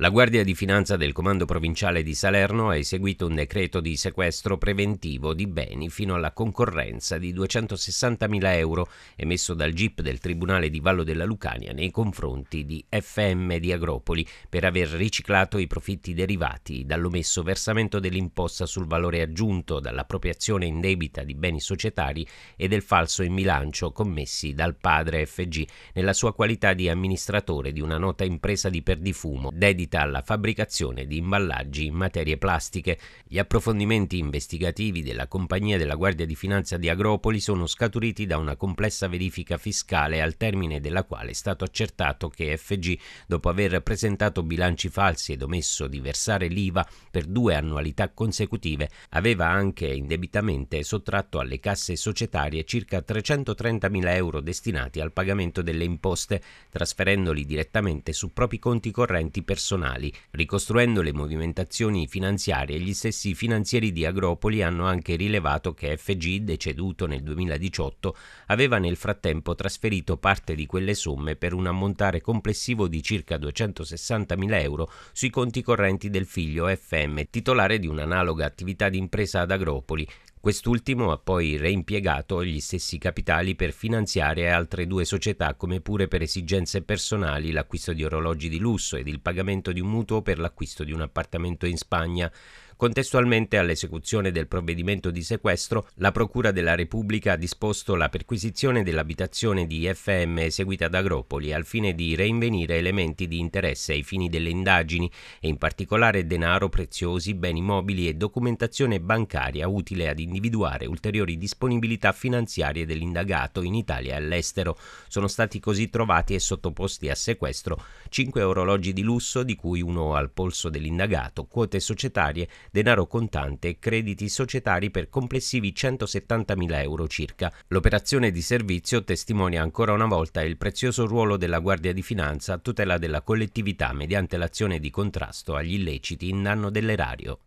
La Guardia di Finanza del Comando Provinciale di Salerno ha eseguito un decreto di sequestro preventivo di beni fino alla concorrenza di 260.000 euro emesso dal GIP del Tribunale di Vallo della Lucania nei confronti di FM di Agropoli per aver riciclato i profitti derivati dall'omesso versamento dell'imposta sul valore aggiunto, dall'appropriazione in debita di beni societari e del falso in bilancio commessi dal padre FG nella sua qualità di amministratore di una nota impresa di perdifumo dedicata possibilità alla fabbricazione di imballaggi in materie plastiche. Gli approfondimenti investigativi della compagnia della Guardia di Finanza di Agropoli sono scaturiti da una complessa verifica fiscale al termine della quale è stato accertato che FG, dopo aver presentato bilanci falsi ed omesso di versare l'IVA per due annualità consecutive, aveva anche indebitamente sottratto alle casse societarie circa 330.000 euro destinati al pagamento delle imposte, trasferendoli direttamente su propri conti correnti personali personali, ricostruendo le movimentazioni finanziarie. Gli stessi finanzieri di Agropoli hanno anche rilevato che FG, deceduto nel 2018, aveva nel frattempo trasferito parte di quelle somme per un ammontare complessivo di circa 260.000 euro sui conti correnti del figlio FM, titolare di un'analoga attività di impresa ad Agropoli. Quest'ultimo ha poi reimpiegato gli stessi capitali per finanziare altre due società come pure per esigenze personali l'acquisto di orologi di lusso ed il pagamento di un mutuo per l'acquisto di un appartamento in Spagna Contestualmente all'esecuzione del provvedimento di sequestro, la Procura della Repubblica ha disposto la perquisizione dell'abitazione di FM eseguita da Agropoli al fine di reinvenire elementi di interesse ai fini delle indagini e in particolare denaro preziosi, beni mobili e documentazione bancaria utile ad individuare ulteriori disponibilità finanziarie dell'indagato in Italia e all'estero. Sono stati così trovati e sottoposti a sequestro 5 orologi di lusso, di cui uno al polso dell'indagato, quote societarie denaro contante e crediti societari per complessivi 170.000 euro circa. L'operazione di servizio testimonia ancora una volta il prezioso ruolo della Guardia di Finanza a tutela della collettività mediante l'azione di contrasto agli illeciti in danno dell'erario.